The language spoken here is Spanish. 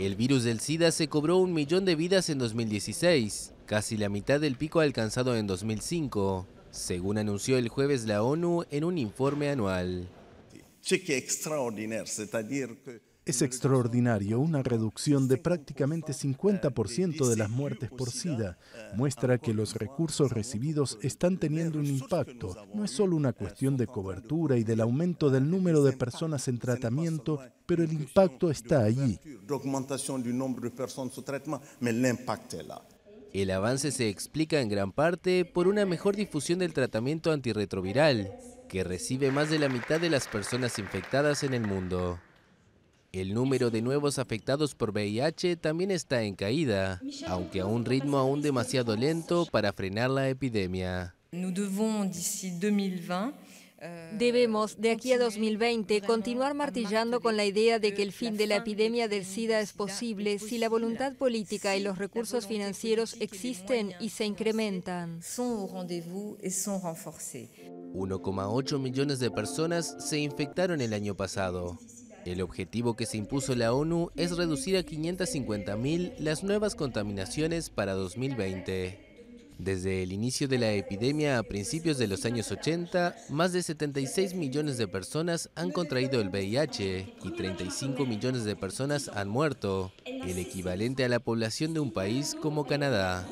El virus del SIDA se cobró un millón de vidas en 2016, casi la mitad del pico alcanzado en 2005, según anunció el jueves la ONU en un informe anual. Es extraordinario, una reducción de prácticamente 50% de las muertes por SIDA. Muestra que los recursos recibidos están teniendo un impacto. No es solo una cuestión de cobertura y del aumento del número de personas en tratamiento, pero el impacto está allí. El avance se explica en gran parte por una mejor difusión del tratamiento antirretroviral, que recibe más de la mitad de las personas infectadas en el mundo. El número de nuevos afectados por VIH también está en caída, aunque a un ritmo aún demasiado lento para frenar la epidemia. Euh, Debemos, de aquí a 2020, continuar martillando con la idea de que el fin de la epidemia del SIDA es posible si la voluntad política y los recursos financieros existen y se incrementan. 1,8 millones de personas se infectaron el año pasado. El objetivo que se impuso la ONU es reducir a 550.000 las nuevas contaminaciones para 2020. Desde el inicio de la epidemia a principios de los años 80, más de 76 millones de personas han contraído el VIH y 35 millones de personas han muerto, el equivalente a la población de un país como Canadá.